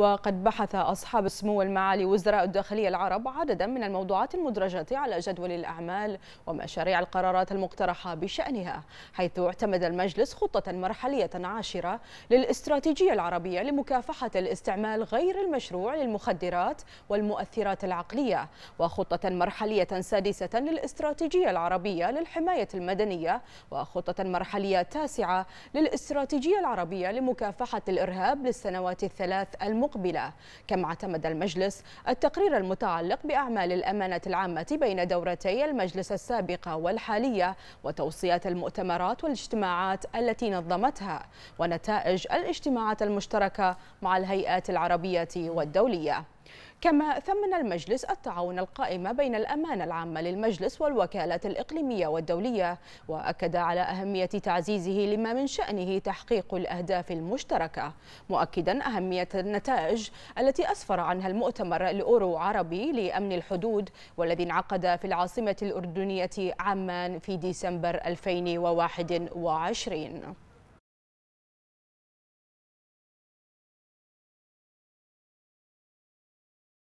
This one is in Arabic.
وقد بحث أصحاب السمو المعالي وزراء الداخلية العرب عددا من الموضوعات المدرجة على جدول الأعمال ومشاريع القرارات المقترحة بشأنها حيث اعتمد المجلس خطة مرحلية عاشرة للاستراتيجية العربية لمكافحة الاستعمال غير المشروع للمخدرات والمؤثرات العقلية وخطة مرحلية سادسة للاستراتيجية العربية للحماية المدنية وخطة مرحلية تاسعة للاستراتيجية العربية لمكافحة الإرهاب للسنوات الثلاث المقبلة المقبلة كما اعتمد المجلس التقرير المتعلق بأعمال الأمانة العامة بين دورتي المجلس السابقة والحالية وتوصيات المؤتمرات والاجتماعات التي نظمتها ونتائج الاجتماعات المشتركة مع الهيئات العربية والدولية كما ثمن المجلس التعاون القائم بين الأمانة العامة للمجلس والوكالات الإقليمية والدولية وأكد على أهمية تعزيزه لما من شأنه تحقيق الأهداف المشتركة مؤكدا أهمية النتائج التي أسفر عنها المؤتمر الأورو عربي لأمن الحدود والذي انعقد في العاصمة الأردنية عمان في ديسمبر 2021